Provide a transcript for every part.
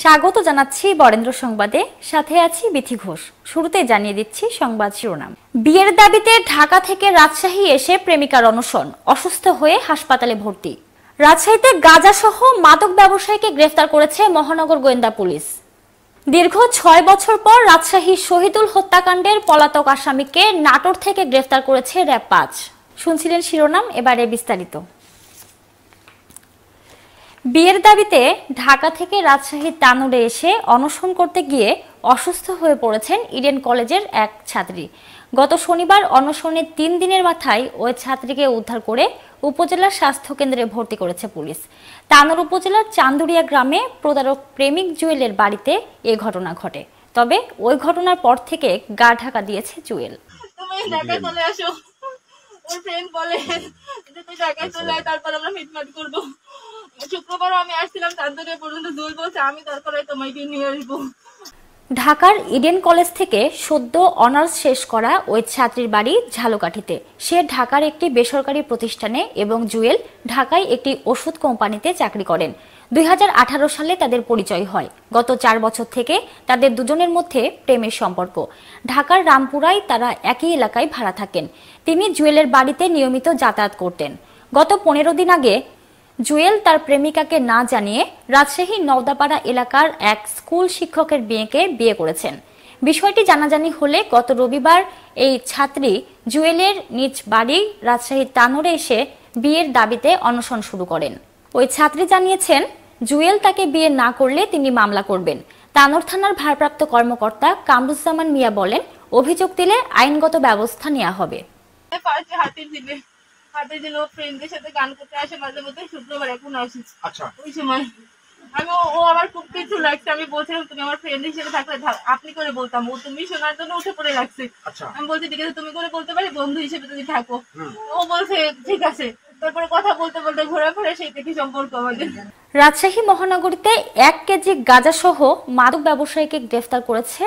স্বাগত জানাচ্ছি বরেন্দ্র সংবাদে সাথে আছি বিথি ঘোষ শুরুতে জানিয়ে দিচ্ছি সংবাদ শিরোনাম বিয়ের দাবিতে ঢাকা থেকে রাজশাহী এসে প্রেমিকার অনশন অসুস্থ হয়ে হাসপাতালে ভর্তি রাজশাহীতে সহ মাদক ব্যবসায়ীকে গ্রেফতার করেছে মহানগর গোয়েন্দা পুলিশ দীর্ঘ ছয় বছর পর রাজশাহী শহীদুল হত্যাকাণ্ডের পলাতক আসামিকে নাটোর থেকে গ্রেফতার করেছে র্যাব পাঁচ শুনছিলেন শিরোনাম এবারে বিস্তারিত বিয়ের দাবিতে ঢাকা থেকে রাজশাহীর তানুরে এসে অনশন করতে গিয়ে অসুস্থ হয়ে পড়েছেন ইডেন কলেজের এক ছাত্রী গত শনিবার অনশনের তিন দিনের মাথায় ওই ছাত্রীকে উদ্ধার করে উপজেলা স্বাস্থ্য কেন্দ্রে ভর্তি করেছে পুলিশ তানুর উপজেলার চান্দুরিয়া গ্রামে প্রতারক প্রেমিক জুয়েলের বাড়িতে এ ঘটনা ঘটে তবে ওই ঘটনার পর থেকে গা ঢাকা দিয়েছে জুয়েল ওর ফ্রেন্ড বলে তুই ঢাকায় চলে আয় তারপর আমরা মিটমাট করবো শুক্রবারও আমি আসছিলাম চাঁদপুরে পর্যন্ত দুল বলছে আমি তারপরে তোমাকে নিয়ে আসবো ঢাকার ইডেন কলেজ থেকে সদ্য অনার্স শেষ করা ওই ছাত্রীর বাড়ি ঝালকাঠিতে সে ঢাকার একটি বেসরকারি প্রতিষ্ঠানে এবং জুয়েল ঢাকায় একটি ওষুধ কোম্পানিতে চাকরি করেন দুই সালে তাদের পরিচয় হয় গত চার বছর থেকে তাদের দুজনের মধ্যে প্রেমের সম্পর্ক ঢাকার রামপুরায় তারা একই এলাকায় ভাড়া থাকেন তিনি জুয়েলের বাড়িতে নিয়মিত যাতায়াত করতেন গত পনেরো দিন আগে জুয়েল তার প্রেমিকাকে না জানিয়ে রাজশাহী নওদাপাড়া এলাকার এক স্কুল শিক্ষকের বিয়েকে বিয়ে করেছেন বিষয়টি জানাজানি হলে গত রবিবার এই ছাত্রী জুয়েলের নিজ বাড়ি রাজশাহী তানোরে এসে বিয়ের দাবিতে অনশন শুরু করেন ওই ছাত্রী জানিয়েছেন জুয়েল তাকে বিয়ে না করলে তিনি মামলা করবেন তানোর থানার ভারপ্রাপ্ত কর্মকর্তা কামরুজ্জামান মিয়া বলেন অভিযোগ দিলে আইনগত ব্যবস্থা নেওয়া হবে দিল ফ্রেন্ডদের সাথে গান করতে আসে মাঝে মধ্যে শুক্রবার এখন আচ্ছা। ওই সময় আমি ও আমার খুব কিছু লাগছে আমি বলছিলাম তুমি আমার ফ্রেন্ড হিসেবে থাকলে আপনি করে বলতাম ও তুমি শোনার জন্য উঠে পড়ে লাগছে আচ্ছা। আমি বলছি ঠিক আছে তুমি করে বলতে পারি বন্ধু হিসেবে তুমি থাকো ও বলছে ঠিক আছে তারপরে কথা বলতে বলতে ঘোরাফেরা সেই থেকে সম্পর্ক আমাদের রাজশাহী মহানগরীতে এক কেজি গাঁজা সহ মাদক ব্যবসায়ীকে গ্রেফতার করেছে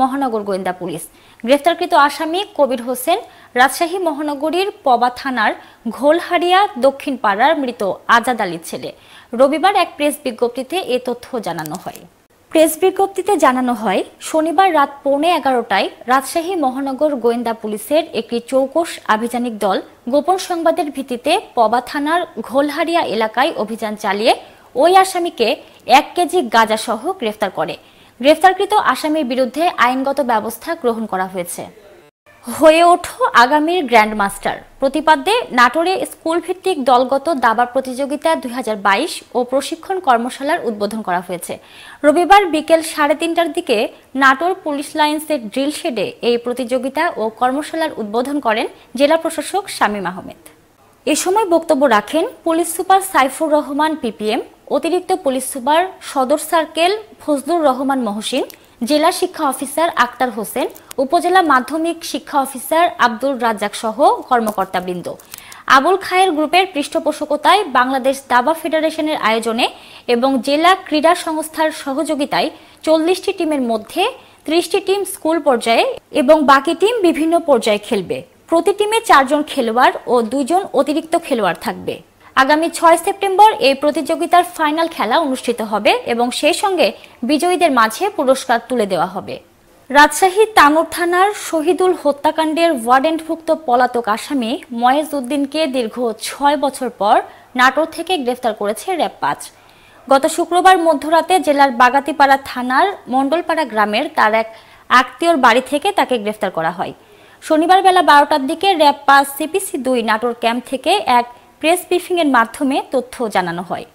মহানগর গোয়েন্দা পুলিশ গ্রেফতারকৃত আসামি কবির হোসেন রাজশাহী মহানগরীর পবা থানার ঘোলহারিয়া দক্ষিণ পাড়ার মৃত আজাদ আলীর ছেলে রবিবার এক প্রেস বিজ্ঞপ্তিতে এ তথ্য জানানো হয় প্রেস বিজ্ঞপ্তিতে জানানো হয় শনিবার রাত পৌনে এগারোটায় রাজশাহী মহানগর গোয়েন্দা পুলিশের একটি চৌকস আভিযানিক দল গোপন সংবাদের ভিত্তিতে পবা থানার ঘোলহারিয়া এলাকায় অভিযান চালিয়ে ওই আসামিকে এক কেজি গাঁজাসহ গ্রেফতার করে গ্রেফতারকৃত আসামির বিরুদ্ধে আইনগত ব্যবস্থা গ্রহণ করা হয়েছে হয়ে ওঠো আগামীর গ্র্যান্ড মাস্টার প্রতিপাদ্যে নাটোরে স্কুল ভিত্তিক দলগত দাবা প্রতিযোগিতা দুই ও প্রশিক্ষণ কর্মশালার উদ্বোধন করা হয়েছে রবিবার বিকেল সাড়ে তিনটার দিকে নাটোর পুলিশ লাইন্সের ড্রিল শেডে এই প্রতিযোগিতা ও কর্মশালার উদ্বোধন করেন জেলা প্রশাসক শামীম আহমেদ এ সময় বক্তব্য রাখেন police super Saifur Rahman PPM অতিরিক্ত পুলিশ সুপার সদর সার্কেল ফজলুর রহমান মহসিন জেলা শিক্ষা অফিসার আক্তার হোসেন উপজেলা মাধ্যমিক শিক্ষা অফিসার আব্দুর রাজ্জাক সহ কর্মকর্তাবৃন্দ আবুল খায়ের গ্রুপের পৃষ্ঠপোষকতায় বাংলাদেশ দাবা ফেডারেশনের আয়োজনে এবং জেলা ক্রীড়া সংস্থার সহযোগিতায় চল্লিশটি টিমের মধ্যে ত্রিশটি টিম স্কুল পর্যায়ে এবং বাকি টিম বিভিন্ন পর্যায়ে খেলবে প্রতি টিমে চারজন খেলোয়াড় ও দুজন অতিরিক্ত খেলোয়াড় থাকবে আগামী ছয় সেপ্টেম্বর এই প্রতিযোগিতার ফাইনাল খেলা অনুষ্ঠিত হবে এবং সেই সঙ্গে বিজয়ীদের মাঝে পুরস্কার তুলে দেওয়া হবে রাজশাহী টাঙ্গর থানার শহীদুল হত্যাকাণ্ডের ওয়ার্ডেন্টভুক্ত পলাতক আসামি ময়েজ উদ্দিনকে দীর্ঘ ছয় বছর পর নাটোর থেকে গ্রেফতার করেছে র্যাব পাঁচ গত শুক্রবার মধ্যরাতে জেলার বাগাতিপাড়া থানার মণ্ডলপাড়া গ্রামের তার এক আত্মীয়র বাড়ি থেকে তাকে গ্রেফতার করা হয় শনিবার বেলা বারোটার দিকে র্যাব পাঁচ সিপিসি দুই নাটোর ক্যাম্প থেকে এক প্রেস ব্রিফিংয়ের মাধ্যমে তথ্য জানানো হয়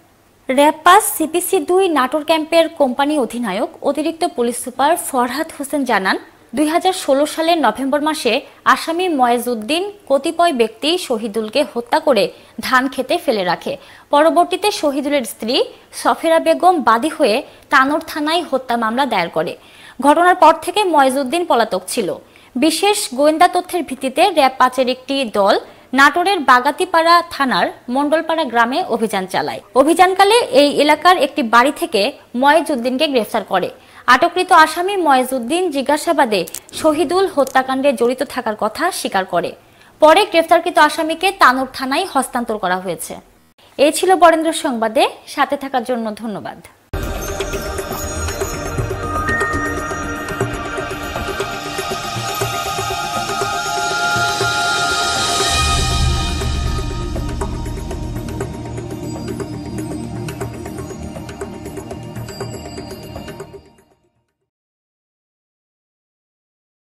র্যাপাস সিপিসি দুই নাটোর ক্যাম্পের কোম্পানি অধিনায়ক অতিরিক্ত পুলিশ সুপার ফরহাদ হোসেন জানান দুই সালের নভেম্বর মাসে আসামি ময়েজউদ্দিন কতিপয় ব্যক্তি শহীদুলকে হত্যা করে ধান খেতে ফেলে রাখে পরবর্তীতে শহীদুলের স্ত্রী সফেরা বেগম বাদী হয়ে তানোর থানায় হত্যা মামলা দায়ের করে ঘটনার পর থেকে ময়েজউদ্দিন পলাতক ছিল বিশেষ গোয়েন্দা তথ্যের ভিত্তিতে র্যাব একটি দল নাটোরের বাগাতিপাড়া থানার মণ্ডলপাড়া গ্রামে অভিযান চালায় অভিযানকালে এই এলাকার একটি বাড়ি থেকে ময়েজউদ্দিনকে গ্রেফতার করে আটককৃত আসামি ময়েজউদ্দিন জিজ্ঞাসাবাদে শহীদুল হত্যাকাণ্ডে জড়িত থাকার কথা স্বীকার করে পরে গ্রেফতারকৃত আসামিকে তানোর থানায় হস্তান্তর করা হয়েছে এই ছিল বরেন্দ্র সংবাদে সাথে থাকার জন্য ধন্যবাদ